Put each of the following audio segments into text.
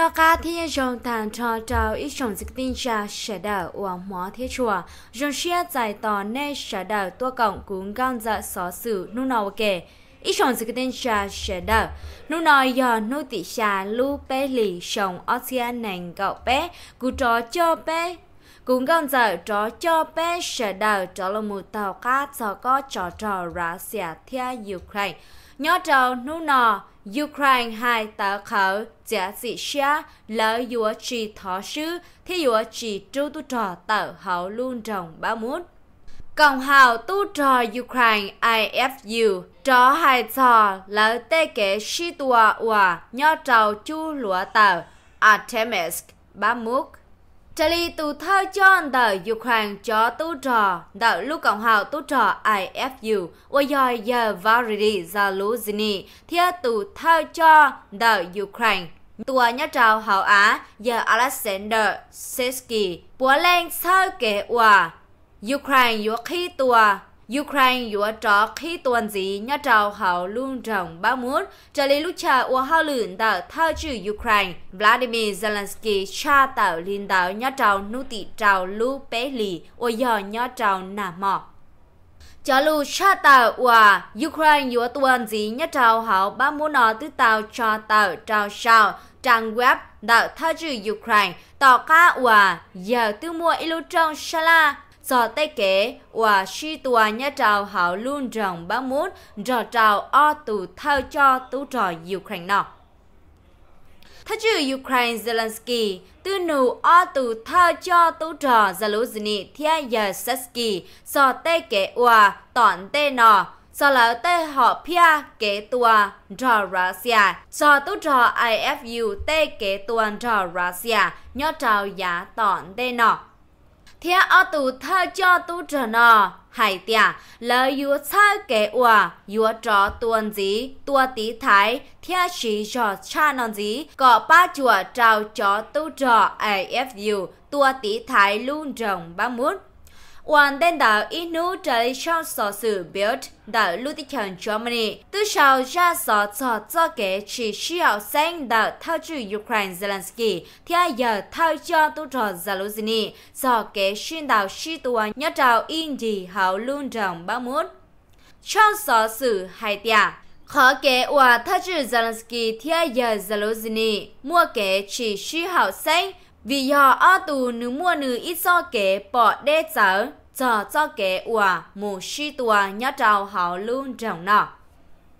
nó cả thiên dòng tàn trò trào ít dòng dịch tinh ra sẽ đảo uống hóa thế chùa dòng xe dài tỏ nê sẽ đảo tua cộng cũng gan dạ xó xử nụ nào kể ít dòng dịch tinh ra sẽ đảo nụ nói giờ nụ tị xa lũ bé lì sòng oxia nành gạo bé cụ trò cho bé cũng gần giờ trò cho bé sẽ đảo trò là một tàu cá cho có trò trò ra xẻ theo Ukraine nhớ trò nụ nọ Ukraine hai tờ khẩu giả dị xa 假子下 lợi dùa chỉ thọ sư thì dùa chỉ trú tu trò tờ hậu luôn trồng ba mút. Cộng hào tu trò Ukraine IFU trò hai trò lợi tê kế sư tùa hòa nho trào chu lúa tờ artemis ba mút. Trả lý tù thơ cho tờ Ukraine cho tu trò tờ lưu cộng hào tu trò IFU và dòi giờ Varidi Zaluzini thiết tù thơ cho tờ Ukraine tua Tuanya trào hậu Á giờ Alexander Sesky búa lên sơ kế hòa Ukraine yếu khi tua Ukraine yếu trò khi tuần gì nhá trào hậu luôn rộng ba mút trở lý lúc chờ ua hao lửng tờ thao chữ Ukraine Vladimir Zelensky cha tạo liên tạo nhá trào nụ tị trào lũ bé lì ua giờ nhá trào nà mọ cho lu cha tàu và Ukraine yếu tuần gì nhất trào hậu ba mũ nọ tư tàu cho tàu trào sao trang web đạo thơ trừ Ukraine tỏ cá và giờ tư mua ilu trong sala do tay kế và si tòa nhà trào hảo luôn rồng bá mút rò trào o tù thơ cho tú trò Ukraine nọ. Thơ trừ Ukraine Zelensky tư nụ o tù thơ cho tú trò zelensky thia giờ Sesky do tay kế và tọn tê nọ do là tê họ pia kế tua rò Russia cho à. tu rò IFU tê kế tua rò Russia à. nhớ trào giá tọn tê nọ thế ở tù thơ cho tu trở nọ hải tia lỡ yu thơ kế ua yu trò tuần gì tua tí thái thế chỉ rò cha non gì có ba chùa trào cho tu rò IFU tua tí thái luôn rồng ba mút hoàn tên đảo Inu trời sau sở sự Bild đảo Lutheran Germany. Từ sau ra sở sở cho kể chỉ siêu sang đảo thao chủ Ukraine Zelensky thì ai giờ thao cho tu trò Zaluzini sở kể xuyên đảo suy tuần nhớ trào in Dị hảo luôn trọng ba mút. Sau sở sự hai tia khó kể và thao chủ Zelensky thì ai giờ Zaluzini mua kể chỉ suy hảo sang vì họ ở tù nữ mua nữ ít do kế bỏ đê chở chờ cho kế ủa mù suy tùa nhớ trào hảo luôn trọng nọ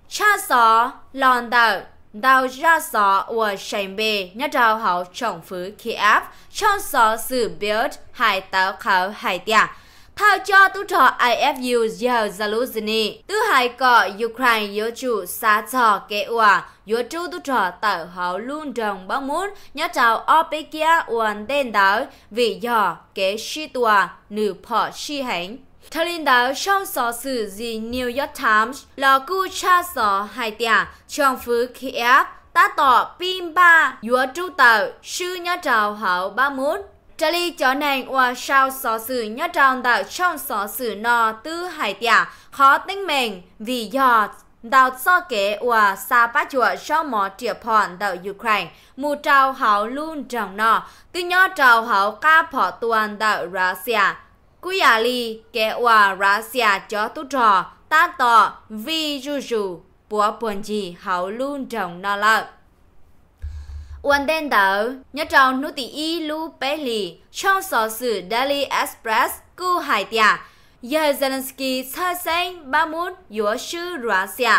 cha sọ lòn tờ đào ra sọ ủa sành bề nhớ trào hảo trọng phứ khi áp cho sọ sự build hải tàu khảo hải tiạ thao cho tu trò IFU giờ Zaluzhny, tư hai có Ukraine yếu chủ xa trò kế hòa, yếu chủ tu trò tở hậu luôn đồng báo muốn, nhớ chào Opekia uẩn đen đáo, vì giờ kế sĩ tòa, nữ phỏ sĩ hành. Thời linh đạo trong sở sử gì New York Times là cú cha sở hai tia trong phứ Kiev ta tỏ pin ba yếu trụ tàu sư nhớ trào hậu ba muốn Trả lý cho nàng và sao xó xử nhá trọng tạo trong xó xử nọ tư hải tẻ khó tính mệnh vì do đào so kế và xa bát chùa sau mỏ triệp hòn đảo Ukraine, mù trào hảo luôn trọng nọ, tư nhỏ trào hảo ca phỏ toàn đảo Russia. Cúi à lì kế và Russia cho tốt trò, ta tỏ vì rù rù, buồn gì hảo luôn trọng nọ lợi. Uan đen đảo, nhớ trong nụ tỷ y lu bê lì, trong sọ sử Daily Express cư hải tìa, giờ Zelensky sơ sinh ba mút yếu sư Russia.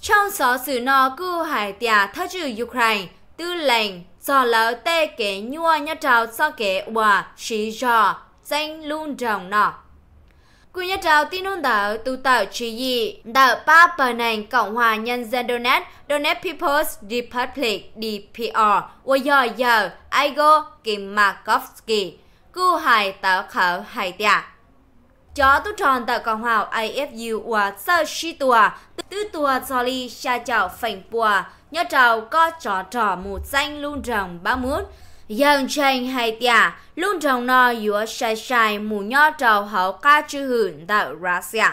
Trong sọ sử nó cư hải tìa thơ trừ Ukraine, tư lệnh, sọ lỡ tê kế nhua nhớ trào sọ kế hòa, sĩ dò, danh luôn trọng nọ. Quy nhà trào tin hôn đảo tu tạo chỉ dị đảo ba bờ nành Cộng hòa Nhân dân Donetsk, Donetsk People's Republic, DPR, và giờ giờ, Igor Kimakovsky, cư hài tạo khảo hài tạc. Chó tu tròn tạo Cộng hòa IFU và sơ shi tùa, tư tùa cho ly xa chào phành bùa, nhà trào có trò trò mù xanh luôn rồng ba mút, Dân trên hay tia, luôn trong nó giữa sai sai mù nhỏ trào hậu ca chư hưởng tại russia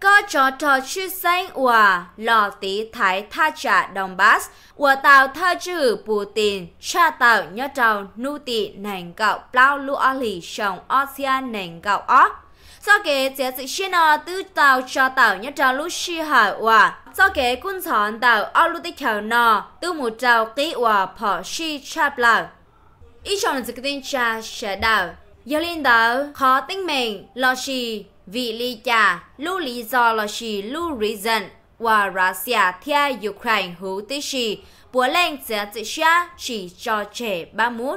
Có cho trò chư xanh và lò tí thái tha trả bắc và tạo tha chư Putin cha tạo nhỏ trào nụ tị nền gạo plau lũ ở lì sông Ocean nền gạo óc cho cái chế sự xin nó ờ, từ tàu cho tàu nhất trong lúc xì hải hòa cho cái quân sản tàu ở lúc tích khảo nó từ một tàu kỹ hòa phỏ xì chạp lào ý chọn là dự tin cha sẽ đào giờ lên tàu khó tính mình lo xì vì lý cha lưu lý do lo xì lưu reason và Russia theo Ukraine hữu tích xì bữa lên sẽ chỉ cho trẻ ba mút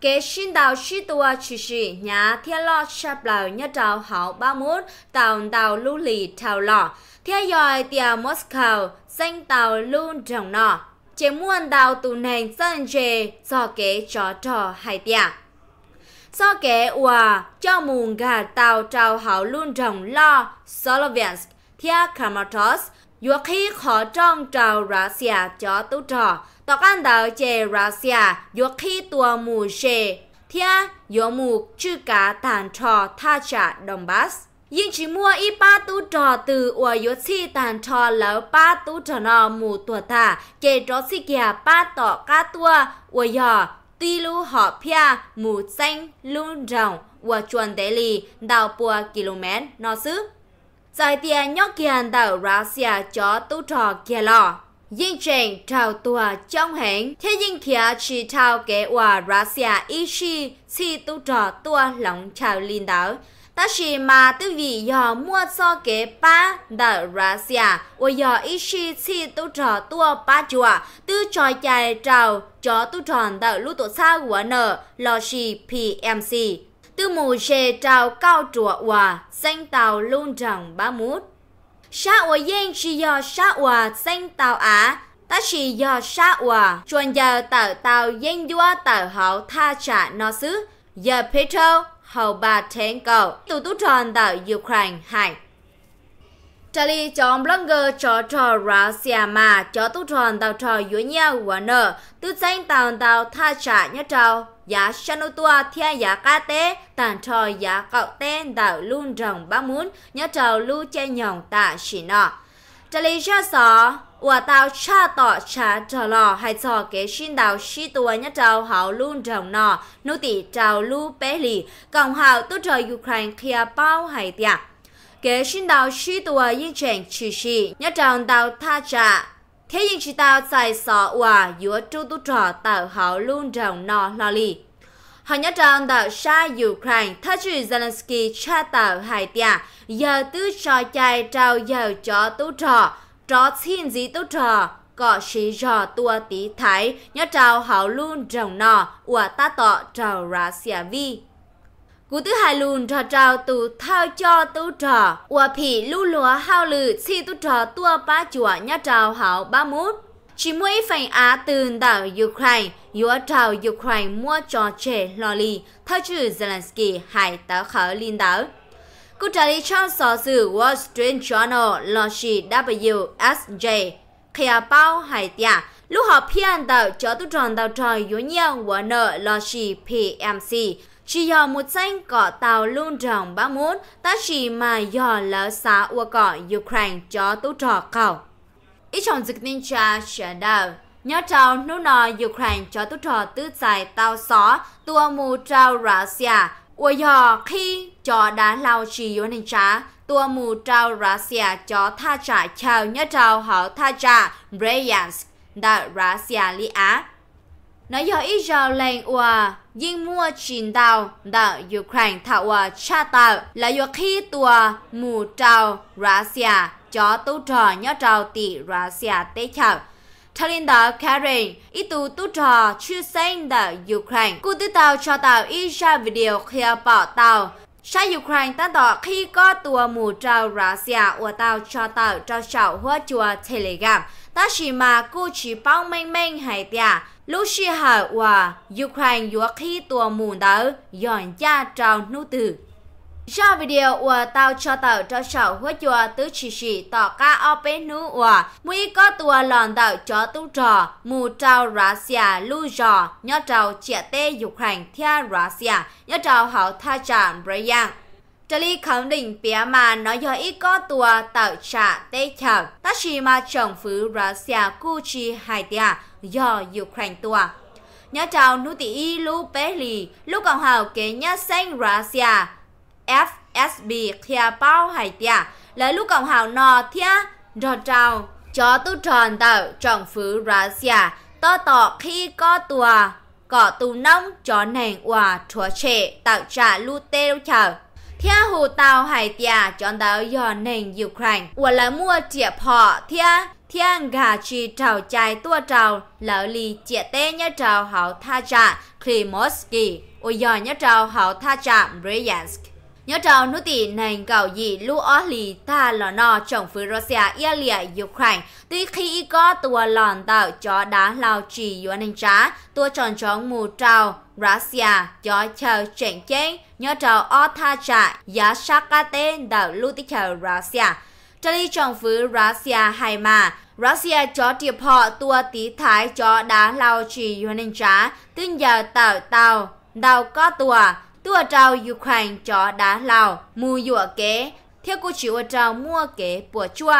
kế sinh đào sĩ tua chỉ sĩ nhà thiên lo sạp lào nhà trào hảo ba mốt tàu tàu lưu lì tàu lọ theo dõi tia Moscow danh tàu lưu trọng nọ chế muôn đào tù nền dân dề do kế trò trò hai tia do kế ua cho mùng gà tàu trào hảo luôn trọng lo Solovyansk theo Kramatorsk dù khi khó trong trào Russia cho tu trò tao ăn đầu chè russia xia khi tua mù chè thia yo mù chư cả tàn trò tha trả đồng bát nhưng chỉ mua ít ba tú trò từ ua yo chi tàn trò lỡ ba tu trò nọ mù tua ta chè trò xi kìa ba tọ cá tua ua yo tuy lu họ pia mù xanh luôn rộng ua chuan tế lì đào bùa km nó xứ. Giải tiền nhóc kiền đảo Russia cho tu trò kia lò dân trình trào tòa trong hẹn thế dân kia chỉ trào kế hòa Russia ishi si tu trò tòa lòng trào linh đảo ta chỉ mà tư vị do mua so kế ba đờ Russia và do ishi si tu trò tòa ba chùa tư trò chạy trào cho tu tròn đờ lũ tổ xa của nở lò xì PMC tư mù che trào cao chùa hòa xanh tàu luôn rằng ba mút Sa wa yen chỉ do sa wa xanh tàu á ta chỉ do sa wa chuẩn giờ tờ tàu yen dua tờ hậu tha trả nó xứ giờ petro hậu bà thén cầu tù tú tròn tờ Ukraine hải Charlie chọn blogger cho trò ra xìa mà cho tu tròn tàu trò dưới nhà của nở, tư danh tàu tàu tha trả nhá trào. Giá sanu tua thia giá ca tế, tàn trò giá cậu tên tàu luôn rồng bá muốn, nhá trào lưu che nhồng tạ chỉ nọ. Charlie cho sọ, của tàu cha tỏ cha trò lò hay trò kế xin đào xí tua nhá trào hảo luôn rồng nọ, nô tỷ trào lưu bé lì, cộng hảo tu trò Ukraine kia bao hay tiạc kể sĩ yên tha trả thế nhưng chỉ tao giải sọ và giữa trung tu trò tạo hậu luôn rộng nọ lo li. Họ nhớ rằng tạo xa Ukraine, thá chủ Zelensky cha tạo hải tia, giờ tứ trò chạy trao giờ cho tu trò, trò xin gì tu trò, có sĩ trò tua tí thái, nhớ trao hậu luôn rộng nọ và ta tọ trào ra xia vi cú tư hai lùn trò trào tù thao cho tú trò ua phỉ lưu lúa hao lử si tú trò tua ba chùa nhá trào hảo ba mút chỉ mỗi phần Á từ đảo Ukraine, yếu trào Ukraine mua cho trẻ lò lì, theo Zelensky hải táo khảo liên đảo. Cụ trả lý cho sở sự Wall Street Journal lò xì WSJ, khía bao hải tía, lúc họ phiên đảo cho tụ tròn đảo trò yếu nhau và nợ lò PMC, chỉ giờ một danh có tàu luôn rộng ba muốn ta chỉ mà giờ lỡ xã ua cỏ Ukraine cho tố trò cầu ít trong dịch ninh cha sẽ đào nhớ trao nô nò Ukraine cho tố trò tư giải tàu xó tua mù trao Russia ua giờ khi cho đá lao chỉ yếu ninh cha tua mù trao Russia cho tha trả chào nhớ trao họ tha trả Bryansk Đại Russia lý Á nó do Israel lên ua yên mua chiến tàu đã Ukraine thảo ua cha tàu là do khi tua mù tàu Russia cho tu trò nhớ trào tỷ Russia tế chào cho nên đó Karen ý tù tu trò chưa sinh đã Ukraine cụ tư tàu cho tàu Israel video khi bỏ tàu Sa Ukraine ta đỏ khi có tua mù trào Russia của tàu cho tàu cho sảo hoa chùa Telegram 但是嘛，故事包明明係啲，老師係話 Ukraine 若起ตัว門到，讓家找努 tử。sau video của tao cho tàu cho sầu hứa chùa tứ chỉ chỉ tỏ ca o bế của mũi có tua lòn tàu cho tu mù trao Russia lu trò nhớ trao chia tê dục hành Russia nhớ trao hậu tha trạm Brian Charlie khẳng định phía mà nó do ít có tùa tạo trả tê chào tác chỉ mà Russia Kuchi do Ukraine tùa. Nhớ chào nụ tỷ y lũ bé lì, lũ còn hào kế nhớ sang Russia FSB kia bao hải tia là lũ còn hào nọ thia rồi chào cho tu tròn tạo trọng phứ Russia to tỏ khi có tùa cỏ tù nông cho nàng hòa chúa trẻ tạo trả lũ tê chào theo hồ tàu hải tìa chọn đảo dò nền Ukraine. Và là mua trẻ họ theo thiên gà chi trào chai tua trào lỡ lì trẻ tê nhớ trào hảo tha trà Krimoski. Ôi dò nhớ trào hảo tha trà Bryansk. Nhớ trào nút tỷ nành cầu dị lũ ó lì ta lò nò chồng phứ Russia ia lìa Ukraine. Tuy khi có tua lòn tạo chó đá lao trì yuan anh trá, tua tròn tròn mù trào Russia cho chờ chuyển chén nhớ trò Ota trại giá sát ca tên đảo lưu tích chờ Russia. Trở đi trọng phứ Russia hay mà Russia cho tiệp họ tua tí thái cho đá lao trì hoàn hình trá tin giờ tàu tàu đào có tua tua trao Ukraine cho đá lao mù dụa kế theo cô chịu trao mua kế bùa chua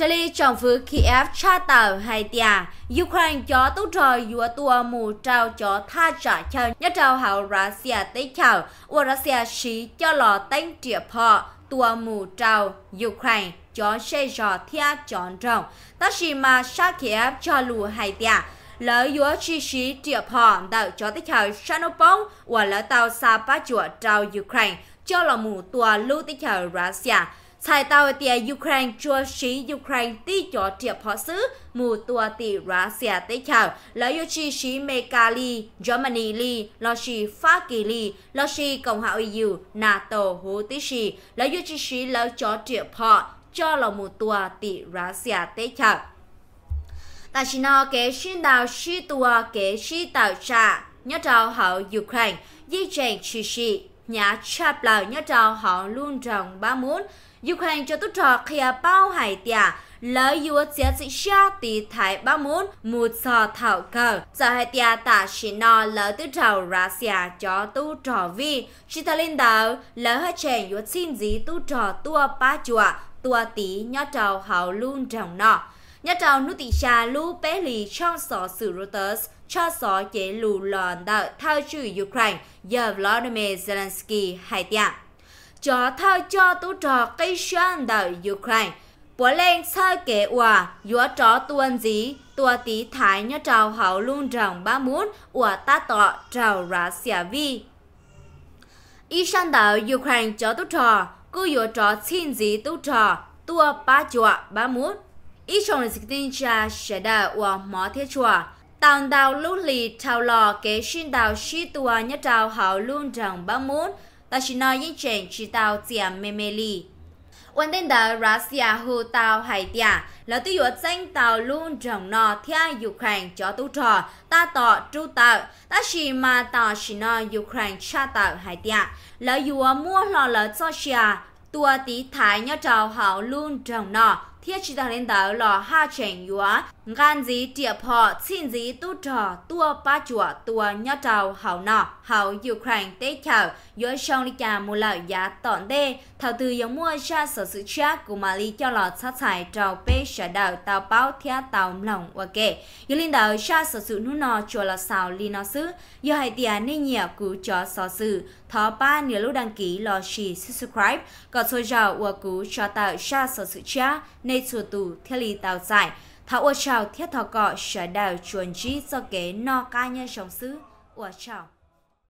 Chile trong phương Kiev tra tàu Haitia, Ukraine cho tốt rồi dùa tua mù trao cho tha trả cho nhất trao hảo Russia tới chào, và Russia xí cho lò tánh triệp họ tua mù trao Ukraine cho xe rò thia chọn rộng. Tất xì mà xa Kiev cho lù Haitia, lỡ dùa chi xí triệp họ đạo cho tới chào Sanopong và lỡ tàu xa bá chùa trao Ukraine cho lò mù tua lưu tới chào Russia sai tàu tia Ukraine chua sĩ Ukraine ti cho tiệp họ xứ mù tua ti Russia tế chào là yêu chi sĩ Mekali Germany li lo sĩ Pháp kỳ li lo sĩ Cộng hòa EU NATO hồ tí sĩ là yêu chi sĩ lo cho tiệp họ cho là mù tua ti Russia tế chào ta chỉ nói kế xin đào sĩ tua kế sĩ tàu trà nhớ trào hậu Ukraine di chèn chi sĩ nhà chạp lào nhớ trào họ luôn trọng ba muốn Ukraine cho tốt trò khía à bao hải tìa, à. lợi dụ chế sĩ xa tì thái ba muốn một sò thảo cờ. Giờ hải tìa à tả sĩ nọ lợi tư trào Russia cho tốt trò vi. Chỉ ta lên đầu, lợi hạ trẻ dụ xin gì tốt trò tua ba chùa, tua tí nhớ trào hào luôn trọng nọ. nhớ trào nút tì xa lưu bé lì trong sọ sử Reuters cho sọ chế lù lòn đợi thao chủ Ukraine giờ Vladimir Zelensky hải tìa cho thao cho tu trò cây sơn đời Ukraine. Bố lên sơ kế hòa, dũa trò tuân dí, tua tí thái nhớ trào hậu luôn rằng ba muốn, ua ta tọ trào ra xẻ vi. Y sân đạo Ukraine cho tu trò, cứ dũa trò xin dí tu trò, tua ba chùa ba muốn. Y sông lịch tin cha sẽ đạo ua mỏ thiết chùa, tàu đào lưu lì trào lò kế xin đào xí tua nhớ trào hậu luôn rằng ba muốn, ta chỉ nói những chuyện chỉ tao tiệm mê mê li. Quan đến đó Russia hù tao hay tia là tiêu dụ tao luôn trọng nọ theo Ukraine cho tu trò ta tỏ tru tàu ta chỉ mà tao chỉ nói Ukraine cha tàu hay tia là mua lò lợ cho tua tí thái nhớ trào hảo luôn trọng nọ thiết chỉ tao đến đó là hai chuyện yếu gan gì tiệp họ xin gì tu trò tua ba chùa tua nhá trào hảo nọ hảo Ukraine tế chào giữa sông đi chà mua lợi giá tọn đê thảo từ giống mua ra sở sự cha của mà lý cho lọt sát thải trào bê sở đạo tàu báo theo tàu lòng và kệ giữa linh đạo ra sở sự nụ nọ chùa là sao lý nó xứ do hai tiền nên nhiều cứu cho sở sự thọ ba nhớ lúc đăng ký lò chỉ subscribe có số giàu và cứu cho tạo ra sở sự cha nên chùa tù theo lý tàu giải thảo ở chào thiết thọ cọ sở đào chuẩn trí do kế no ca nhân sống xứ ở chào